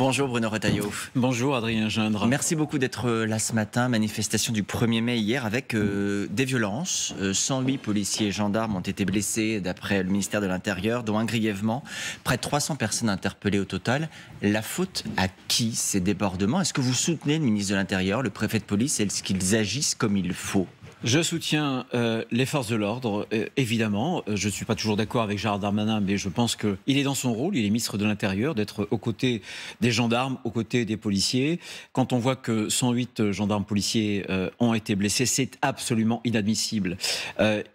Bonjour Bruno Retailleau. Bonjour Adrien Gindre. Merci beaucoup d'être euh, là ce matin. Manifestation du 1er mai hier avec euh, des violences. 108 euh, policiers et gendarmes ont été blessés d'après le ministère de l'Intérieur, dont un grièvement. Près de 300 personnes interpellées au total. La faute à qui ces débordements Est-ce que vous soutenez le ministre de l'Intérieur, le préfet de police Est-ce qu'ils agissent comme il faut je soutiens euh, les forces de l'ordre, euh, évidemment. Euh, je ne suis pas toujours d'accord avec Gérard Darmanin, mais je pense qu'il est dans son rôle, il est ministre de l'Intérieur, d'être aux côtés des gendarmes, aux côtés des policiers. Quand on voit que 108 gendarmes policiers ont été blessés, c'est absolument inadmissible.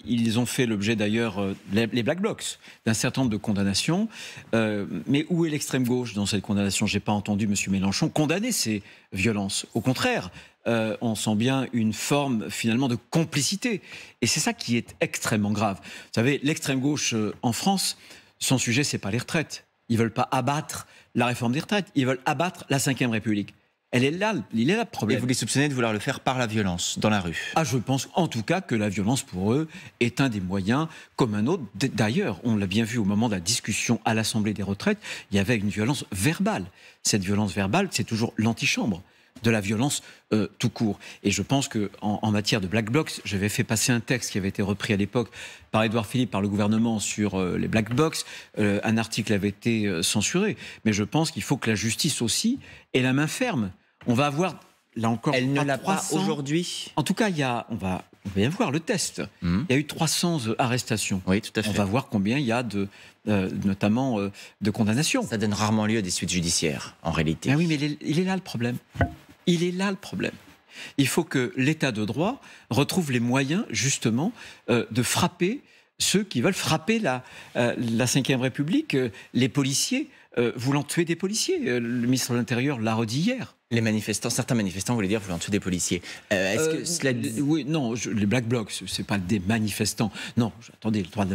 ils ont fait l'objet d'ailleurs, les, Black Blocs, d'un certain nombre de condamnations. mais où est l'extrême gauche dans cette condamnation J'ai pas entendu Monsieur Mélenchon condamner ces violences. Au contraire, euh, on sent bien une forme finalement de complicité. Et c'est ça qui est extrêmement grave. Vous savez, l'extrême gauche euh, en France, son sujet, c'est pas les retraites. Ils ne veulent pas abattre la réforme des retraites. Ils veulent abattre la Ve République. Elle est là, il est là le problème. Et vous les soupçonnez de vouloir le faire par la violence, dans la rue Ah, je pense en tout cas que la violence pour eux est un des moyens, comme un autre. D'ailleurs, on l'a bien vu au moment de la discussion à l'Assemblée des retraites, il y avait une violence verbale. Cette violence verbale, c'est toujours l'antichambre de la violence euh, tout court. Et je pense que en, matière de black box, j'avais fait passer un texte qui avait été repris à l'époque par Édouard Philippe, par le gouvernement sur euh, les black box. Euh, un article avait été censuré. Mais je pense qu'il faut que la justice aussi ait la main ferme. On va avoir Là encore, elle ne l'a pas aujourd'hui. En tout cas, il y a, on va, bien voir le test. Mhm. Il y a eu 300 arrestations. Oui, tout à fait. On va voir combien il y a de, notamment de condamnations. Ça donne rarement lieu à des suites judiciaires, en réalité. mais oui, mais il est là le problème. Il est là le problème. Il faut que l'État de droit retrouve les moyens, justement, euh, de frapper ceux qui veulent frapper la, euh, Ve République, euh, les policiers, voulant tuer des policiers. le ministre de l'Intérieur l'a redit hier. Les manifestants, certains manifestants voulez dire vous tuer des policiers. Euh, est-ce que euh, cela... Euh, oui, non, les Black Blocs, c'est pas des manifestants. Non, attendez, le droit de,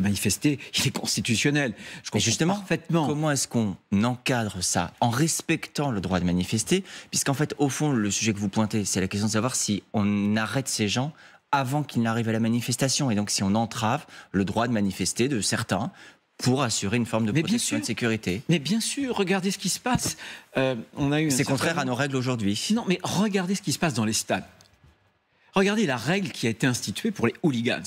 manifester, il est constitutionnel. Je comprends justement, parfaitement. Comment est-ce qu'on encadre ça en respectant le droit de manifester, puisqu'en fait, au fond, le sujet que vous pointez, c'est la question de savoir si on arrête ces gens avant qu'ils n'arrivent à la manifestation, et donc si on entrave le droit de manifester de certains pour assurer une forme de mais protection et de sécurité. Mais bien sûr, regardez ce qui se passe. Euh, on a eu. C'est contraire à nos règles aujourd'hui. Non, mais regardez ce qui se passe dans les stades. Regardez la règle qui a été instituée pour les hooligans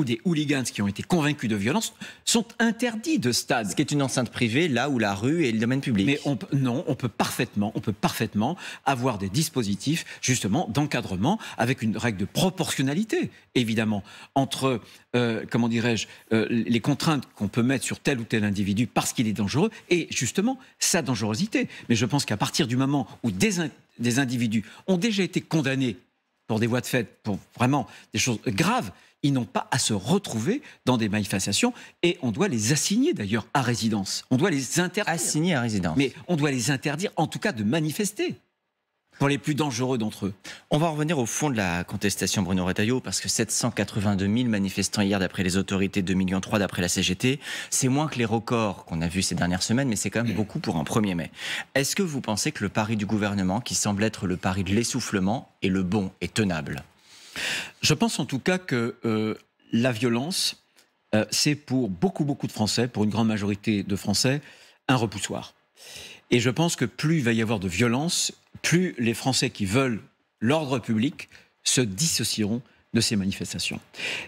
ou des hooligans qui ont été convaincus de violence sont interdits de stade. Ce qui est une enceinte privée, là où la rue est le domaine public. Mais non, on peut parfaitement, on peut parfaitement avoir des dispositifs justement d'encadrement avec une règle de proportionnalité, évidemment, entre euh, comment dirais-je euh, les contraintes qu'on peut mettre sur tel ou tel individu parce qu'il est dangereux et justement sa dangerosité. Mais je pense qu'à partir du moment où des, des individus ont déjà été condamnés pour des voies de fait, pour vraiment des choses graves, ils n'ont pas à se retrouver dans des manifestations et on doit les assigner d'ailleurs à résidence. On doit les interdire. Assigner à résidence. Mais on doit les interdire en tout cas de manifester pour les plus dangereux d'entre eux. On va revenir au fond de la contestation, Bruno Retailleau, parce que 782 000 manifestants hier d'après les autorités, 2,3 millions d'après la CGT, c'est moins que les records qu'on a vus ces dernières semaines, mais c'est quand même beaucoup pour un 1er mai. Est-ce que vous pensez que le pari du gouvernement, qui semble être le pari de l'essoufflement, est le bon et tenable je pense en tout cas que euh, la violence, euh, c'est pour beaucoup, beaucoup de Français, pour une grande majorité de Français, un repoussoir. Et je pense que plus il va y avoir de violence, plus les Français qui veulent l'ordre public se dissocieront de ces manifestations.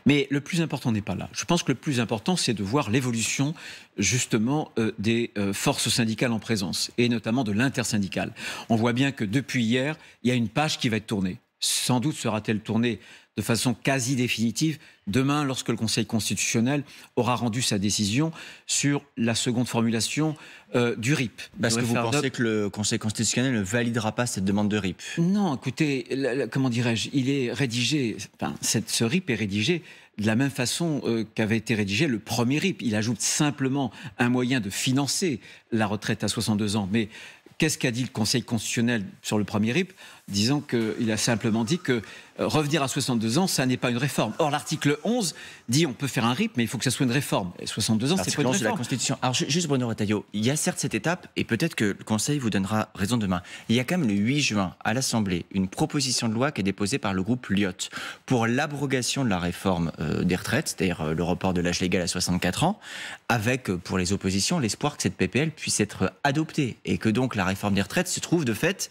Mais le plus important n'est pas là. Je pense que le plus important, c'est de voir l'évolution justement euh, des forces syndicales en présence, et notamment de l'intersyndicale. On voit bien que depuis hier, il y a une page qui va être tournée sans doute sera-t-elle tournée de façon quasi définitive demain lorsque le Conseil constitutionnel aura rendu sa décision sur la seconde formulation euh, du RIP. Parce que vous pensez que le Conseil constitutionnel ne validera pas cette demande de RIP Non, écoutez, comment dirais-je, il est rédigé, enfin, cette, ce RIP est rédigé de la même façon euh, qu'avait été rédigé le premier RIP. Il ajoute simplement un moyen de financer la retraite à 62 ans. Mais qu'est-ce qu'a dit le Conseil constitutionnel sur le premier RIP Disons qu'il a simplement dit que euh, revenir à 62 ans, ça n'est pas une réforme. Or, l'article 11 dit on peut faire un RIP, mais il faut que ça soit une réforme. Et 62 ans, c'est pas une réforme. de la Constitution. Alors, juste Bruno Retailleau, il y a certes cette étape, et peut-être que le Conseil vous donnera raison demain. Il y a quand même le 8 juin, à l'Assemblée, une proposition de loi qui est déposée par le groupe Lyot pour l'abrogation de la réforme euh, des retraites, c'est-à-dire euh, le report de l'âge légal à 64 ans, avec, pour les oppositions, l'espoir que cette PPL puisse être adoptée et que donc la réforme des retraites se trouve de fait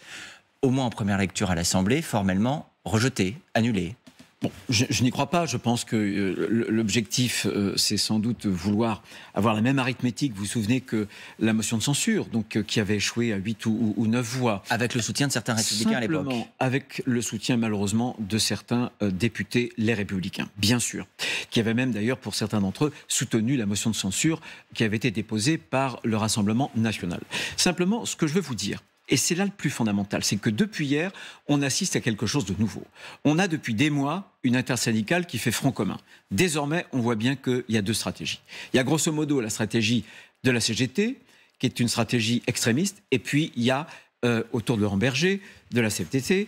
au moins en première lecture à l'Assemblée, formellement rejeté, annulé Bon, je, n'y crois pas. Je pense que euh, l'objectif, euh, c'est sans doute vouloir avoir la même arithmétique. Vous vous souvenez que la motion de censure, donc euh, qui avait échoué à 8 ou, ou, 9 voix. Avec le soutien de certains républicains à l'époque. Avec le soutien, malheureusement, de certains députés, les républicains, bien sûr. Qui avaient même, d'ailleurs, pour certains d'entre eux, soutenu la motion de censure qui avait été déposée par le Rassemblement national. Simplement, ce que je veux vous dire, et c'est là le plus fondamental, c'est que depuis hier, on assiste à quelque chose de nouveau. On a depuis des mois une intersyndicale qui fait front commun. Désormais, on voit bien qu'il y a deux stratégies. Il y a grosso modo la stratégie de la CGT, qui est une stratégie extrémiste, et puis il y a euh, autour de Laurent Berger, de la CFTC,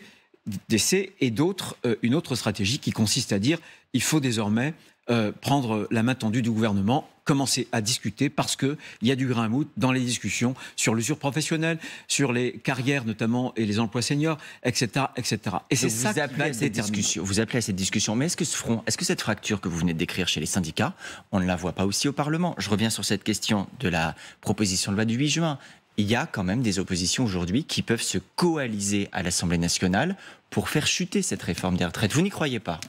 DC et d'autres, euh, une autre stratégie qui consiste à dire il faut désormais euh, prendre la main tendue du gouvernement commencer à discuter parce qu'il y a du grain à moutre dans les discussions sur l'usure professionnelle, sur les carrières notamment et les emplois seniors, etc. etc. Et c'est ça vous appelez à cette discussion. Vous appelez à cette discussion. Mais est-ce que ce est-ce que cette fracture que vous venez de décrire chez les syndicats, on ne la voit pas aussi au Parlement Je reviens sur cette question de la proposition de loi du 8 juin. Il y a quand même des oppositions aujourd'hui qui peuvent se coaliser à l'Assemblée nationale pour faire chuter cette réforme des retraites. Vous n'y croyez pas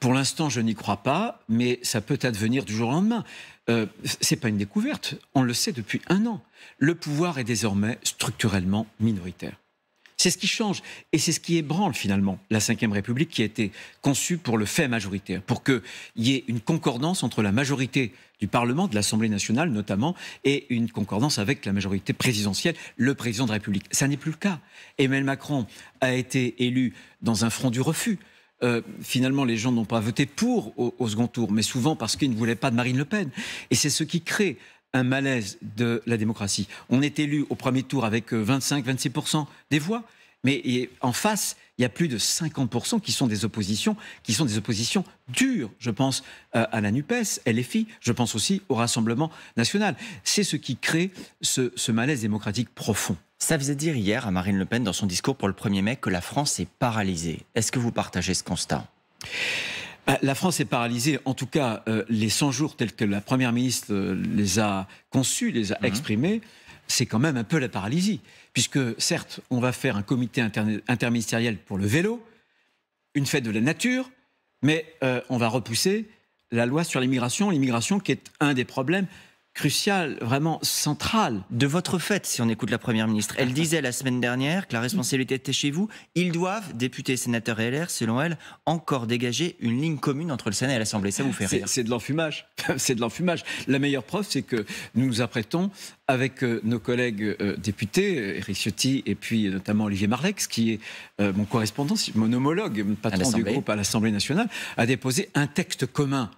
pour l'instant, je n'y crois pas, mais ça peut advenir du jour au lendemain. Euh, ce n'est pas une découverte, on le sait depuis un an. Le pouvoir est désormais structurellement minoritaire. C'est ce qui change et c'est ce qui ébranle finalement la Ve République qui a été conçue pour le fait majoritaire, pour qu'il y ait une concordance entre la majorité du Parlement, de l'Assemblée nationale notamment, et une concordance avec la majorité présidentielle, le président de la République. Ça n'est plus le cas. Emmanuel Macron a été élu dans un front du refus. Euh, finalement, les gens n'ont pas voté pour au, second tour, mais souvent parce qu'ils ne voulaient pas de Marine Le Pen. Et c'est ce qui crée un malaise de la démocratie. On est élu au premier tour avec 25-26% euh, des voix. Mais en face, il y a plus de 50% qui sont des oppositions, qui sont des oppositions dures. Je pense euh, à la NUPES, LFI, je pense aussi au Rassemblement national. C'est ce qui crée ce, malaise démocratique profond. Ça faisait dire hier à Marine Le Pen dans son discours pour le 1er mai que la France est paralysée. Est-ce que vous partagez ce constat bah, la France est paralysée. En tout cas, euh, les 100 jours tels que la Première ministre euh, les a conçus, les a mhm. exprimés, c'est quand même un peu la paralysie. Puisque, certes, on va faire un comité interministériel pour le vélo, une fête de la nature, mais euh, on va repousser la loi sur l'immigration, l'immigration qui est un des problèmes Crucial, vraiment central, De votre fait, si on écoute la Première ministre. Elle disait la semaine dernière que la responsabilité était chez vous. Ils doivent, députés, sénateurs et LR, selon elle, encore dégager une ligne commune entre le Sénat et l'Assemblée. Ça vous fait rire C'est de l'enfumage. c'est de l'enfumage. La meilleure preuve, c'est que nous nous apprêtons, avec euh, nos collègues euh, députés, euh, Éric Ciotti et puis notamment Olivier Marlex, qui est mon correspondant, mon homologue, patron du groupe à l'Assemblée nationale, à déposer un texte commun.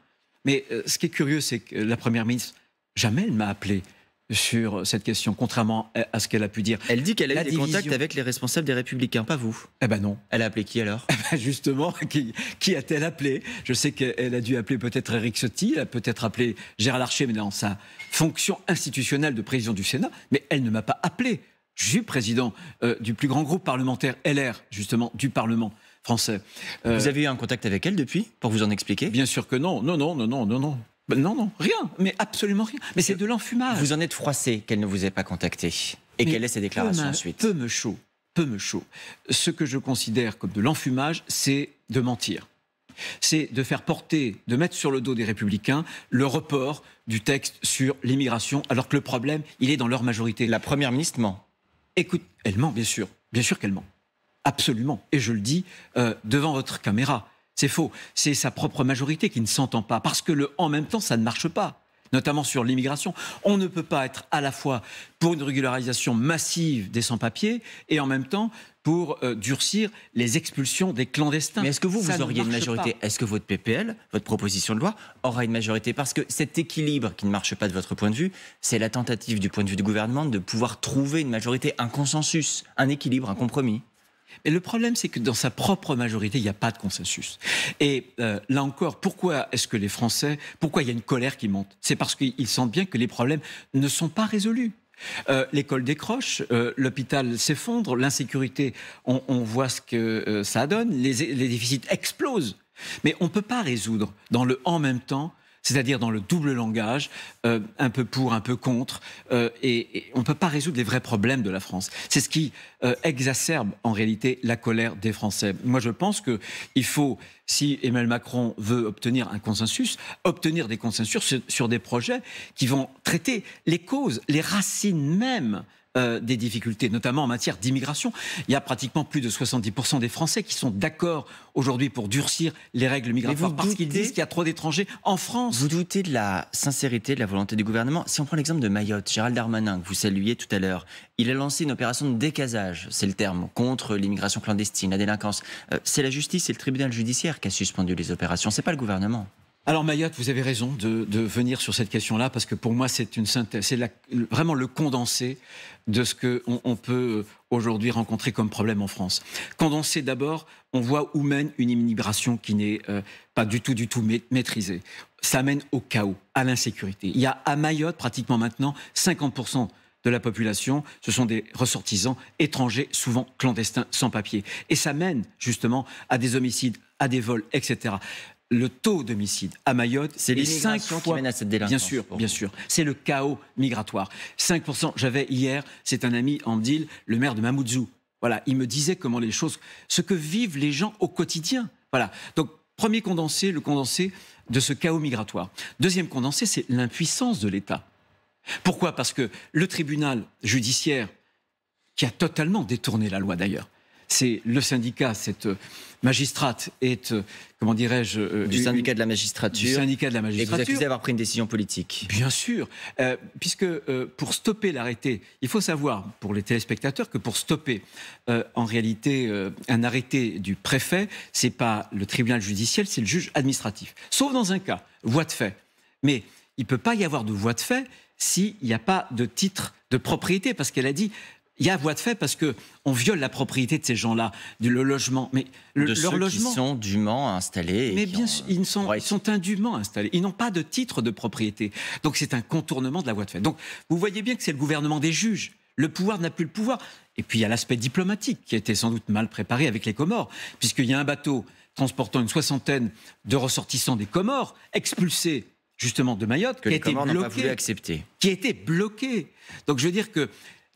Mais ce qui est curieux, c'est que la Première ministre Jamais elle m'a appelé sur cette question, contrairement à ce qu'elle a pu dire. Elle dit qu'elle a eu des contacts avec les responsables des Républicains, pas vous. Eh ben non. Elle a appelé qui alors eh ben, Justement, qui, a-t-elle appelé Je sais qu'elle a dû appeler peut-être Eric Ciotti, elle a peut-être appelé Gérard Archer mais dans sa fonction institutionnelle de président du Sénat, mais elle ne m'a pas appelé. Je suis président euh, du plus grand groupe parlementaire LR, justement, du Parlement français. Euh, vous avez eu un contact avec elle depuis, pour vous en expliquer Bien sûr que non, non, non, non, non, non, non. Ben non, non, rien, mais absolument rien. Mais c'est de l'enfumage. Vous en êtes froissé qu'elle ne vous ait pas contacté et qu'elle ait ses déclarations ensuite. Peu me chaud, peu me chaud. Ce que je considère comme de l'enfumage, c'est de mentir. C'est de faire porter, de mettre sur le dos des républicains le report du texte sur l'immigration, alors que le problème, il est dans leur majorité. La première ministre ment. Écoute, elle ment, bien sûr. Bien sûr qu'elle ment. Absolument. Et je le dis euh, devant votre caméra. C'est faux. C'est sa propre majorité qui ne s'entend pas. Parce que le en même temps, ça ne marche pas notamment sur l'immigration. On ne peut pas être à la fois pour une régularisation massive des sans-papiers et en même temps pour euh, durcir les expulsions des clandestins. Mais est-ce que vous, vous auriez une majorité Est-ce que votre PPL, votre proposition de loi, aura une majorité Parce que cet équilibre qui ne marche pas de votre point de vue, c'est la tentative du point de vue du gouvernement de pouvoir trouver une majorité, un consensus, un équilibre, un compromis. Mais le problème, c'est que dans sa propre majorité, il n'y a pas de consensus. Et euh, là encore, pourquoi est-ce que les Français, pourquoi il y a une colère qui monte C'est parce qu'ils sentent bien que les problèmes ne sont pas résolus. Euh, l'école décroche, euh, l'hôpital s'effondre, l'insécurité, on, voit ce que ça donne, les, les déficits explosent. Mais on ne peut pas résoudre dans le en même temps c'est-à-dire dans le double langage, euh, un peu pour, un peu contre, euh, et, on ne peut pas résoudre les vrais problèmes de la France. C'est ce qui euh, exacerbe en réalité la colère des Français. Moi, je pense qu'il faut, si Emmanuel Macron veut obtenir un consensus, obtenir des consensus sur, des projets qui vont traiter les causes, les racines mêmes euh, des difficultés, notamment en matière d'immigration. Il y a pratiquement plus de 70% des Français qui sont d'accord aujourd'hui pour durcir les règles migratoires parce qu'ils disent qu'il y a trop d'étrangers en France. Vous doutez de la sincérité, de la volonté du gouvernement Si on prend l'exemple de Mayotte, Gérald Darmanin, que vous saluiez tout à l'heure, il a lancé une opération de décasage, c'est le terme, contre l'immigration clandestine, la délinquance. Euh, c'est la justice et le tribunal judiciaire qui a suspendu les opérations, c'est pas le gouvernement. Alors Mayotte, vous avez raison de, venir sur cette question-là parce que pour moi c'est vraiment le condensé de ce que on, peut euh, aujourd'hui rencontrer comme problème en France. Condensé d'abord, on voit où mène une immigration qui n'est euh, pas du tout du tout maîtrisée. Ça mène au chaos, à l'insécurité. Il y a à Mayotte pratiquement maintenant 50 de la population, ce sont des ressortissants étrangers, souvent clandestins, sans papier. Et ça mène justement à des homicides, à des vols, etc le taux d'homicide à Mayotte, c'est les 5 qui mène à cette délinquance. Bien sûr, bien sûr. C'est le chaos migratoire. 5 j'avais hier, c'est un ami Amdil, le maire de Mamoudzou. Voilà, il me disait comment les choses ce que vivent les gens au quotidien. Voilà. Donc premier condensé, le condensé de ce chaos migratoire. Deuxième condensé, c'est l'impuissance de l'État. Pourquoi Parce que le tribunal judiciaire qui a totalement détourné la loi d'ailleurs c'est le syndicat, cette euh, magistrate est, euh, comment dirais-je... Euh, du syndicat de la magistrature. Du syndicat de la magistrature. Et vous accusez d'avoir pris une décision politique. Bien sûr, puisque pour stopper l'arrêté, il faut savoir pour les téléspectateurs que pour stopper, en réalité, un arrêté du préfet, c'est pas le tribunal judiciaire, c'est le juge administratif. Sauf dans un cas, voie de fait. Mais il ne peut pas y avoir de voie de fait s'il n'y a pas de titre de propriété, parce qu'elle a dit il y a voie de fait parce que on viole la propriété de ces gens-là, le logement. Mais de leur ceux logement. Qui sont dûment installés. Mais bien sûr, ils sont, ils sont indûment installés. Ils n'ont pas de titre de propriété. Donc c'est un contournement de la voie de fait. Donc vous voyez bien que c'est le gouvernement des juges. Le pouvoir n'a plus le pouvoir. Et puis il y a l'aspect diplomatique qui a été sans doute mal préparé avec les Comores, puisqu'il y a un bateau transportant une soixantaine de ressortissants des Comores expulsés justement de Mayotte que qui a été bloqué, accepter. qui a été bloqué. Donc je veux dire que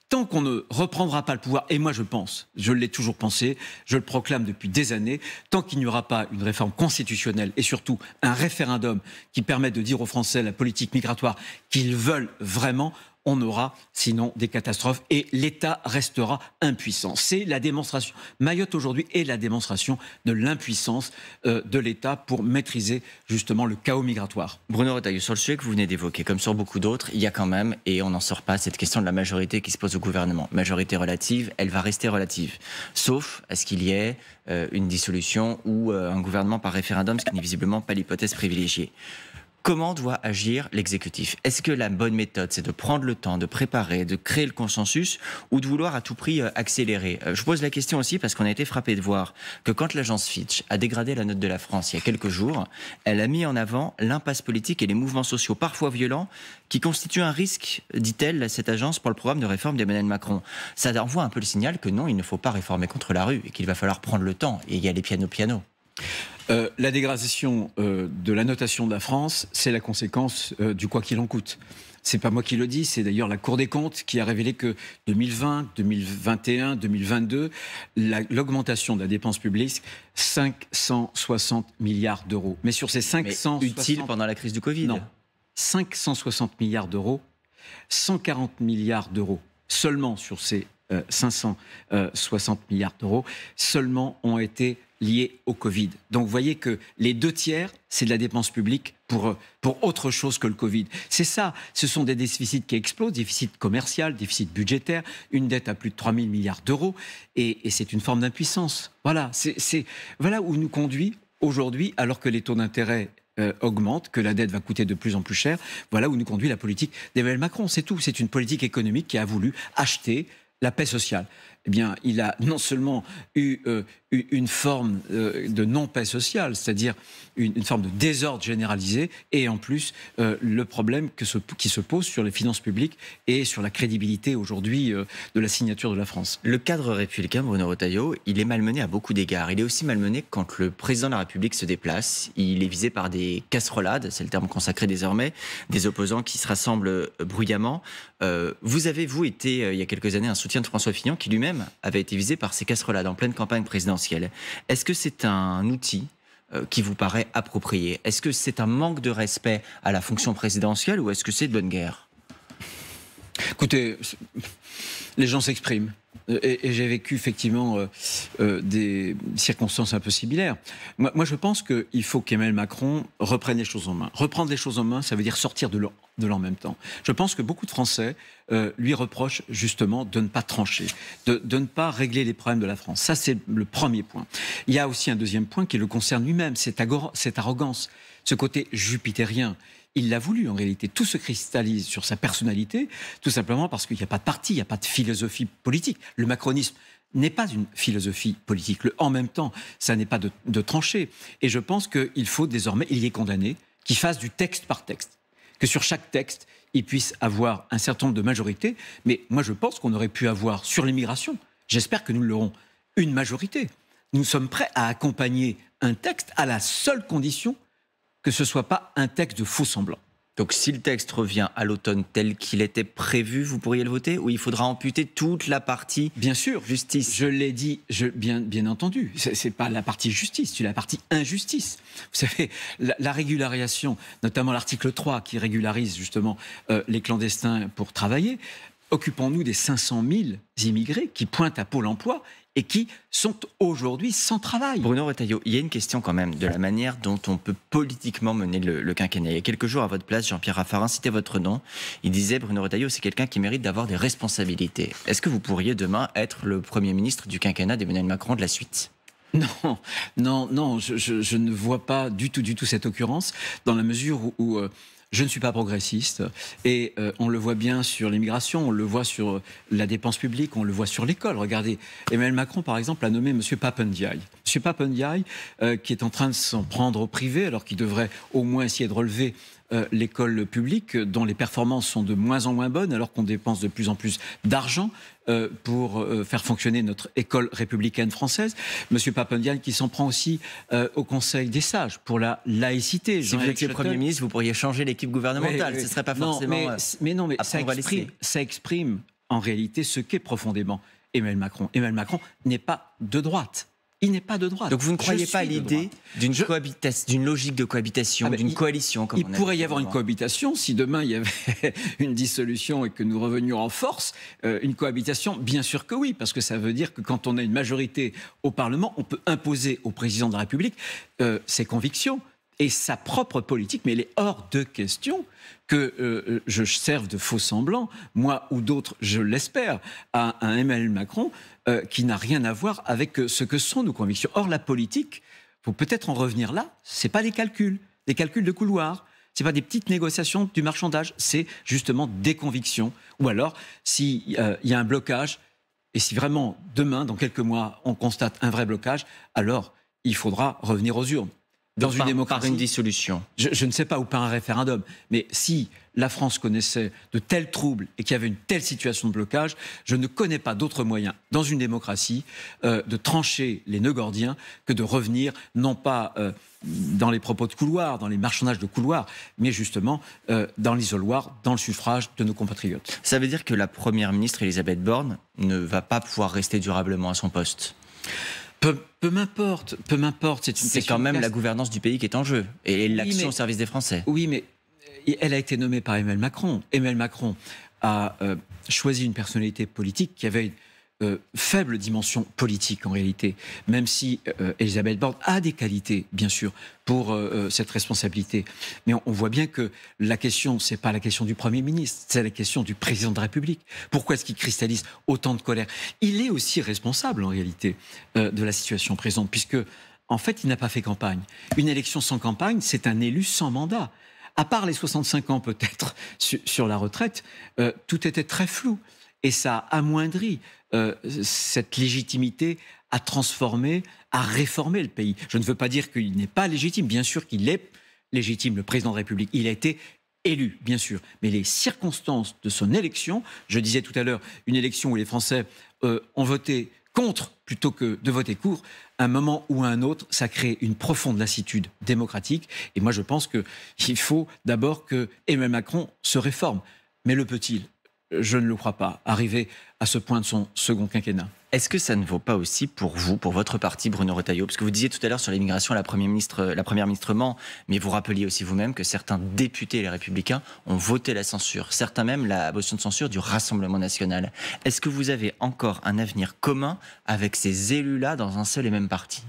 tant qu'on ne reprendra pas le pouvoir, et moi je pense, je l'ai toujours pensé, je le proclame depuis des années, tant qu'il n'y aura pas une réforme constitutionnelle et surtout un référendum qui permette de dire aux Français la politique migratoire qu'ils veulent vraiment, on aura sinon des catastrophes et l'État restera impuissant. C'est la démonstration. Mayotte aujourd'hui est la démonstration de l'impuissance euh, de l'État pour maîtriser justement le chaos migratoire. Bruno Retailleau, sur le sujet vous venez d'évoquer, comme sur beaucoup d'autres, il y a quand même, et on n'en sort pas, cette question de la majorité qui se pose au gouvernement. Majorité relative, elle va rester relative. Sauf à ce qu'il y ait euh, une dissolution ou euh, un gouvernement par référendum, ce qui n'est visiblement pas l'hypothèse privilégiée. Comment doit agir l'exécutif Est-ce que la bonne méthode, c'est de prendre le temps, de préparer, de créer le consensus, ou de vouloir à tout prix euh, accélérer euh, Je pose la question aussi parce qu'on a été frappé de voir que quand l'agence Fitch a dégradé la note de la France il y a quelques jours, elle a mis en avant l'impasse politique et les mouvements sociaux parfois violents qui constituent un risque, dit-elle, cette agence pour le programme de réforme d'Emmanuel Macron. Ça envoie un peu le signal que non, il ne faut pas réformer contre la rue et qu'il va falloir prendre le temps et y aller piano piano. Euh, la dégradation euh, de la notation de la France, c'est la conséquence euh, du quoi qu'il en coûte. C'est pas moi qui le dis, c'est d'ailleurs la Cour des comptes qui a révélé que 2020, 2021, 2022, l'augmentation de la dépense publique, 560 milliards d'euros. Mais sur ces 500 utile pendant la crise du Covid. Non. 560 milliards d'euros, 140 milliards d'euros seulement sur ces 560 milliards d'euros, seulement ont été liées au Covid. Donc vous voyez que les deux tiers, c'est de la dépense publique pour, euh, pour autre chose que le Covid. C'est ça, ce sont des déficits qui explosent, déficit commercial, déficit budgétaire, une dette à plus de 3 000 milliards d'euros, et, c'est une forme d'impuissance. Voilà, c'est, voilà où nous conduit aujourd'hui, alors que les taux d'intérêt euh, augmentent, que la dette va coûter de plus en plus cher. Voilà où nous conduit la politique d'Emmanuel Macron. C'est tout. C'est une politique économique qui a voulu acheter la paix sociale eh bien, il a non seulement eu euh, une forme euh, de non-paix sociale, c'est-à-dire une, forme de désordre généralisé, et en plus euh, le problème que qui se pose sur les finances publiques et sur la crédibilité aujourd'hui de la signature de la France. Le cadre républicain, Bruno Retailleau, il est malmené à beaucoup d'égards. Il est aussi malmené quand le président de la République se déplace. Il est visé par des casserolades, c'est le terme consacré désormais, des opposants qui se rassemblent bruyamment. vous avez, vous, été il y a quelques années un soutien de François Fillon qui lui-même avait été visé par ces casserolades en pleine campagne présidentielle. Est-ce que c'est un outil euh, qui vous paraît approprié Est-ce que c'est un manque de respect à la fonction présidentielle ou est-ce que c'est de bonne guerre Écoutez, les gens s'expriment. Euh, et, j'ai vécu effectivement euh, euh, des circonstances un peu similaires. Moi, je pense qu'il faut qu'Emmanuel Macron reprenne les choses en main. Reprendre les choses en main, ça veut dire sortir de l'en même temps. Je pense que beaucoup de Français lui reprochent justement de ne pas trancher, de, ne pas régler les problèmes de la France. Ça, c'est le premier point. Il y a aussi un deuxième point qui le concerne lui-même, cette arrogance, ce côté jupitérien il l'a voulu en réalité. Tout se cristallise sur sa personnalité, tout simplement parce qu'il n'y a pas de parti, il n'y a pas de philosophie politique. Le macronisme n'est pas une philosophie politique. en même temps, ça n'est pas de, de trancher. Et je pense qu'il faut désormais, il y est condamné, qu'il fasse du texte par texte. Que sur chaque texte, il puisse avoir un certain nombre de majorités. Mais moi, je pense qu'on aurait pu avoir sur l'immigration, j'espère que nous l'aurons, une majorité. Nous sommes prêts à accompagner un texte à la seule condition que ce ne soit pas un texte de faux semblant. Donc si le texte revient à l'automne tel qu'il était prévu, vous pourriez le voter ou il faudra amputer toute la partie Bien sûr, justice. Je l'ai dit, bien, bien entendu. n'est pas la partie justice, c'est la partie injustice. Vous savez, la, régularisation, notamment l'article 3 qui régularise justement euh, les clandestins pour travailler, occupons-nous des 500 000 immigrés qui pointent à Pôle emploi et qui sont aujourd'hui sans travail. Bruno Retailleau, il y a une question quand même de la manière dont on peut politiquement mener le, quinquennat. Il y a quelques jours à votre place, Jean-Pierre Raffarin citait votre nom. Il disait Bruno Retailleau, c'est quelqu'un qui mérite d'avoir des responsabilités. Est-ce que vous pourriez demain être le Premier ministre du quinquennat d'Emmanuel Macron de la suite non, non, non, je, ne vois pas du tout, du tout cette occurrence, dans la mesure où, euh, je ne suis pas progressiste. Et euh, on le voit bien sur l'immigration, on le voit sur euh, la dépense publique, on le voit sur l'école. Regardez, Emmanuel Macron, par exemple, a nommé M. Papendiaï. M. Papendiaï, euh, qui est en train de s'en prendre au privé, alors qu'il devrait au moins essayer de relever euh, l'école publique, dont les performances sont de moins en moins bonnes, alors qu'on dépense de plus en plus d'argent euh, pour euh, faire fonctionner notre école républicaine française. Monsieur Papandian qui s'en prend aussi au Conseil des sages pour la laïcité. si vous étiez Premier ministre, vous pourriez changer l'équipe gouvernementale. Ce ne serait pas forcément. mais, non, mais ça exprime, ça exprime en réalité ce qu'est profondément Emmanuel Macron. Emmanuel Macron n'est pas de droite il n'est pas de droit Donc vous ne croyez pas à l'idée d'une logique de cohabitation, ah ben, d'une coalition Il pourrait y avoir une cohabitation si demain il y avait une dissolution et que nous revenions en force. Euh, une cohabitation, bien sûr que oui, parce que ça veut dire que quand on a une majorité au Parlement, on peut imposer au président de la République euh, ses convictions et sa propre politique, mais il est hors de question que euh, euh, je serve de faux semblant, moi ou d'autres, je l'espère, à un Emmanuel Macron euh, qui n'a rien à voir avec ce que sont nos convictions. Or, la politique, pour peut-être en revenir là, ce n'est pas des calculs, des calculs de couloir. n'est pas des petites négociations du marchandage, c'est justement des convictions. Ou alors, s'il y a un blocage, et si vraiment demain, dans quelques mois, on constate un vrai blocage, alors il faudra revenir aux urnes dans une démocratie. une dissolution. Je, ne sais pas, ou par un référendum. Mais si la France connaissait de tels troubles et qu'il y avait une telle situation de blocage, je ne connais pas d'autre moyen, dans une démocratie, euh, de trancher les nœuds gordiens que de revenir, non pas euh, dans les propos de couloirs, dans les marchandages de couloirs, mais justement euh, dans l'isoloir, dans le suffrage de nos compatriotes. Ça veut dire que la Première ministre, Elisabeth Borne, ne va pas pouvoir rester durablement à son poste peu, m'importe, peu m'importe. C'est quand même la gouvernance du pays qui est en jeu et l'action au service des Français. Oui, mais euh, elle a été nommée par Emmanuel Macron. Emmanuel Macron a euh, choisi une personnalité politique qui avait euh, faible dimension politique en réalité, même si euh, Elisabeth Borne a des qualités, bien sûr, pour euh, cette responsabilité. Mais on, voit bien que la question, c'est pas la question du Premier ministre, c'est la question du président de la République. Pourquoi est-ce qu'il cristallise autant de colère Il est aussi responsable en réalité de la situation présente, puisque en fait, il n'a pas fait campagne. Une élection sans campagne, c'est un élu sans mandat à part les 65 ans peut-être sur, la retraite, tout était très flou et ça a amoindri euh, cette légitimité à transformer, à réformer le pays. Je ne veux pas dire qu'il n'est pas légitime, bien sûr qu'il est légitime, le président de la République, il a été élu, bien sûr, mais les circonstances de son élection, je disais tout à l'heure, une élection où les Français euh, ont voté contre plutôt que de voter court, à un moment ou à un autre, ça crée une profonde lassitude démocratique. Et moi, je pense qu'il faut d'abord que Emmanuel Macron se réforme. Mais le peut-il je ne le crois pas, arriver à ce point de son second quinquennat est-ce que ça ne vaut pas aussi pour vous, pour votre parti, Bruno Retailleau Parce que vous disiez tout à l'heure sur l'immigration, la, première ministre, euh, la première ministre ment, mais vous rappeliez aussi vous-même que certains députés, les Républicains, ont voté la censure, certains même la motion de censure du Rassemblement national. Est-ce que vous avez encore un avenir commun avec ces élus-là dans un seul et même parti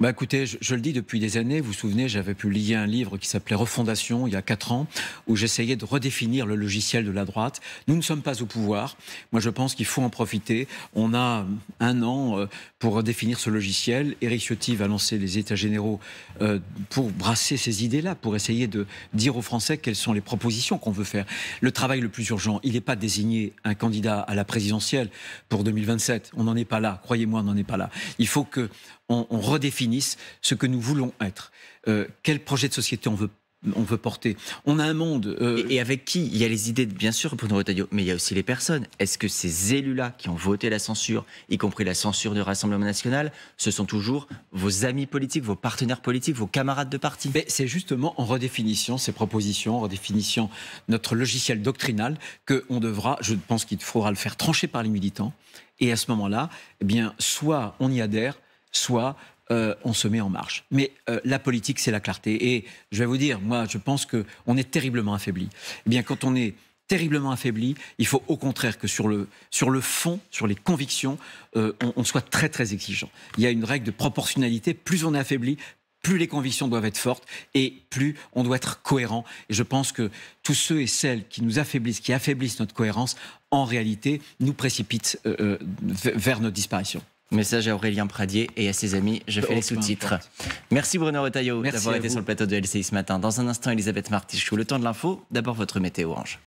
bah écoutez, je, je, le dis depuis des années, vous vous souvenez, j'avais publié un livre qui s'appelait Refondation il y a 4 ans, où j'essayais de redéfinir le logiciel de la droite. Nous ne sommes pas au pouvoir. Moi, je pense qu'il faut en profiter. On a un an euh, pour définir ce logiciel. Eric Ciotti va lancer les États généraux euh, pour brasser ces idées-là, pour essayer de dire aux Français quelles sont les propositions qu'on veut faire. Le travail le plus urgent, il n'est pas désigner un candidat à la présidentielle pour 2027. On n'en est pas là. Croyez-moi, on n'en est pas là. Il faut que on, redéfinisse ce que nous voulons être. Euh, quel projet de société on veut on veut porter. On a un monde. Euh, et, avec qui Il y a les idées, bien sûr, Bruno mais il y a aussi les personnes. Est-ce que ces élus-là qui ont voté la censure, y compris la censure du Rassemblement national, ce sont toujours vos amis politiques, vos partenaires politiques, vos camarades de parti C'est justement en redéfinissant ces propositions, en redéfinissant notre logiciel doctrinal, qu'on devra, je pense qu'il faudra le faire trancher par les militants. Et à ce moment-là, eh bien, soit on y adhère, soit euh, on se met en marche. Mais euh, la politique, c'est la clarté. Et je vais vous dire, moi, je pense qu'on est terriblement affaibli. Eh bien, quand on est terriblement affaibli. Il faut au contraire que sur le, sur le fond, sur les convictions, euh, on, soit très très exigeant. Il y a une règle de proportionnalité. Plus on est affaibli, plus les convictions doivent être fortes et plus on doit être cohérent. Et je pense que tous ceux et celles qui nous affaiblissent, qui affaiblissent notre cohérence, en réalité, nous précipitent vers notre disparition. Message à Aurélien Pradier et à ses amis, je fais les sous-titres. Merci Bruno Retailleau d'avoir été sur le plateau de LCI ce matin. Dans un instant, Elisabeth Martichou, le temps de l'info, d'abord votre météo Ange.